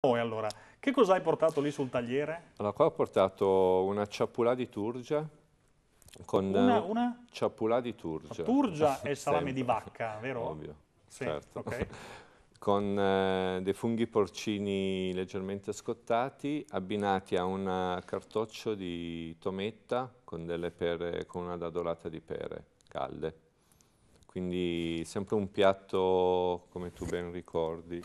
Poi allora, che cosa hai portato lì sul tagliere? Allora, qua ho portato una ciappulà di turgia. Con una, eh, una? ciappulà di turgia. turgia e salame di vacca, vero? Ovvio, sì, certo. Okay. con eh, dei funghi porcini leggermente scottati, abbinati a un cartoccio di tometta con, pere, con una dadolata di pere calde quindi sempre un piatto, come tu ben ricordi.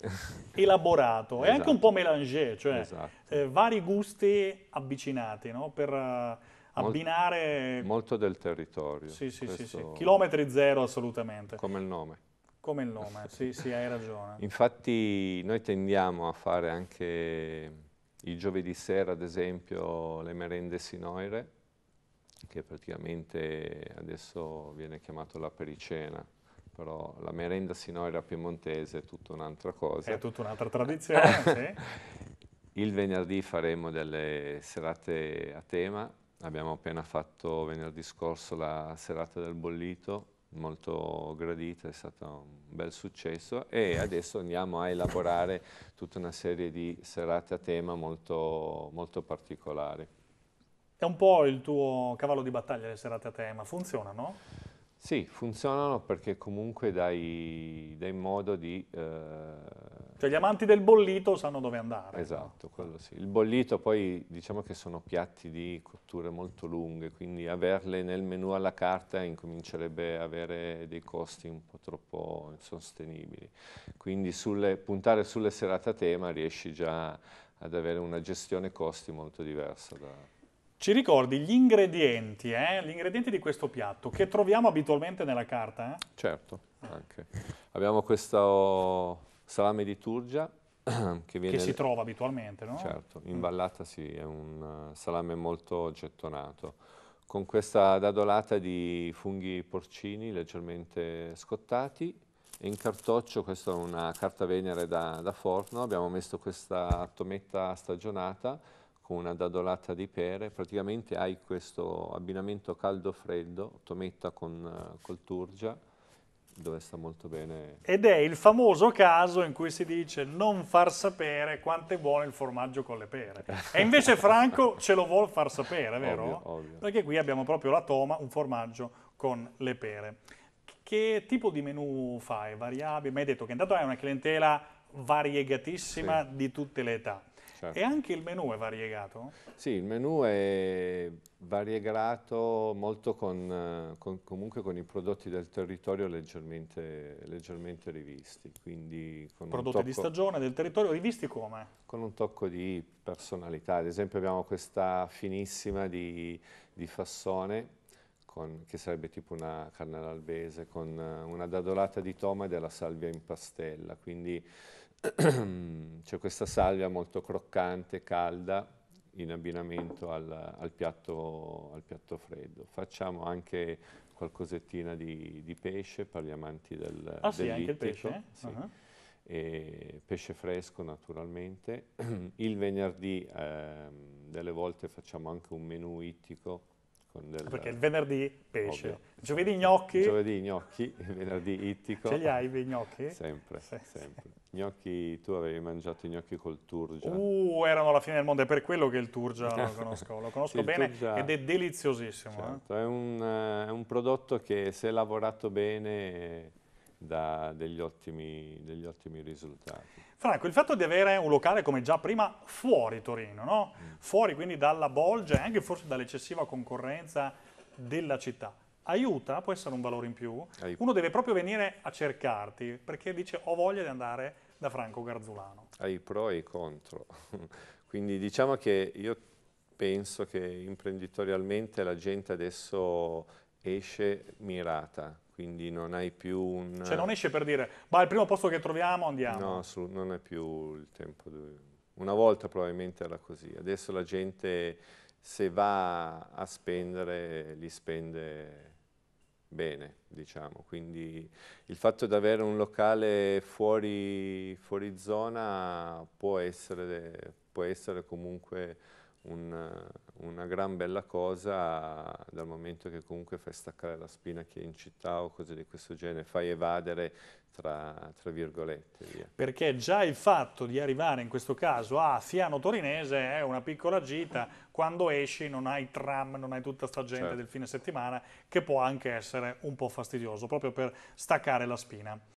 Elaborato esatto. e anche un po' esatto. mélangé, cioè esatto. eh, vari gusti avvicinati no? per uh, abbinare... Molto del territorio. Sì, sì, Questo... sì, sì, chilometri zero assolutamente. Come il nome. Come il nome, sì, sì, hai ragione. Infatti noi tendiamo a fare anche il giovedì sera, ad esempio, le merende sinoire, che praticamente adesso viene chiamato la pericena, però la merenda sinoira piemontese è tutta un'altra cosa. È tutta un'altra tradizione, sì. Il venerdì faremo delle serate a tema, abbiamo appena fatto venerdì scorso la serata del bollito, molto gradita, è stato un bel successo e adesso andiamo a elaborare tutta una serie di serate a tema molto, molto particolari. È un po' il tuo cavallo di battaglia le serate a tema, funzionano? Sì, funzionano perché comunque dai, dai modo di... Eh... Cioè gli amanti del bollito sanno dove andare. Esatto, no? quello sì. Il bollito poi diciamo che sono piatti di cotture molto lunghe, quindi averle nel menù alla carta incomincerebbe a avere dei costi un po' troppo insostenibili. Quindi sulle, puntare sulle serate a tema riesci già ad avere una gestione costi molto diversa da ci ricordi gli ingredienti, eh? gli ingredienti di questo piatto che troviamo abitualmente nella carta? Eh? Certo, anche. Abbiamo questo salame di turgia che, viene... che si trova abitualmente, no? Certo, in vallata mm. sì, è un eh, salame molto gettonato. Con questa dadolata di funghi porcini leggermente scottati e in cartoccio, questa è una carta venere da, da forno, abbiamo messo questa tometta stagionata con una dadolata di pere, praticamente hai questo abbinamento caldo-freddo, tometta con eh, col turgia, dove sta molto bene. Ed è il famoso caso in cui si dice non far sapere quanto è buono il formaggio con le pere. E invece Franco ce lo vuol far sapere, vero? Ovvio, ovvio. Perché qui abbiamo proprio la toma, un formaggio con le pere. Che tipo di menù fai? Variabili? Mi hai detto che intanto hai una clientela variegatissima sì. di tutte le età Certo. E anche il menù è variegato? Sì, il menù è variegato molto con, con, comunque con i prodotti del territorio leggermente, leggermente rivisti. Quindi prodotti tocco, di stagione del territorio rivisti come? Con un tocco di personalità. Ad esempio abbiamo questa finissima di, di fassone con, che sarebbe tipo una carne all'albese, con una dadolata di toma e della salvia in pastella, quindi mm, c'è questa salvia molto croccante, calda, in abbinamento al, al, piatto, al piatto, freddo. Facciamo anche qualcosettina di, di pesce parliamo anche del, ah, del sì, anche il pesce? Eh? Sì. Uh -huh. E pesce fresco naturalmente. Il venerdì ehm, delle volte facciamo anche un menù ittico del, ah, Perché il venerdì pesce, ovvio. giovedì gnocchi. Giovedì gnocchi, venerdì ittico. Ce li hai i gnocchi? Sempre, sì, sempre. Sì. Gnocchi, tu avevi mangiato i gnocchi col turgia. Uh, erano la fine del mondo, è per quello che il turgia lo conosco, lo conosco sì, bene turgia, ed è deliziosissimo. Eh. Certo, eh? è, un, eh, è, un, prodotto che se lavorato bene È, da degli ottimi, degli ottimi, risultati. Franco, il fatto di avere un locale come già prima fuori Torino, no? mm. fuori quindi dalla bolgia e anche forse dall'eccessiva concorrenza della città, aiuta, può essere un valore in più. Aiuta. Uno deve proprio venire a cercarti perché dice ho voglia di andare da Franco Garzulano. Ai pro e ai contro. quindi diciamo che io penso che imprenditorialmente la gente adesso esce mirata quindi non hai più un... Cioè non esce per dire, ma al primo posto che troviamo andiamo. No, su, non è più il tempo. Una volta probabilmente era così, adesso la gente se va a spendere, li spende bene, diciamo. Quindi il fatto di avere un locale fuori, fuori zona può essere, può essere comunque una, una gran bella cosa dal momento che comunque fai staccare la spina che è in città o cose di questo genere, fai evadere tra, tra virgolette. Via. Perché già il fatto di arrivare in questo caso a Fiano Torinese è una piccola gita, quando esci non hai tram, non hai tutta sta gente certo. del fine settimana che può anche essere un po' fastidioso proprio per staccare la spina.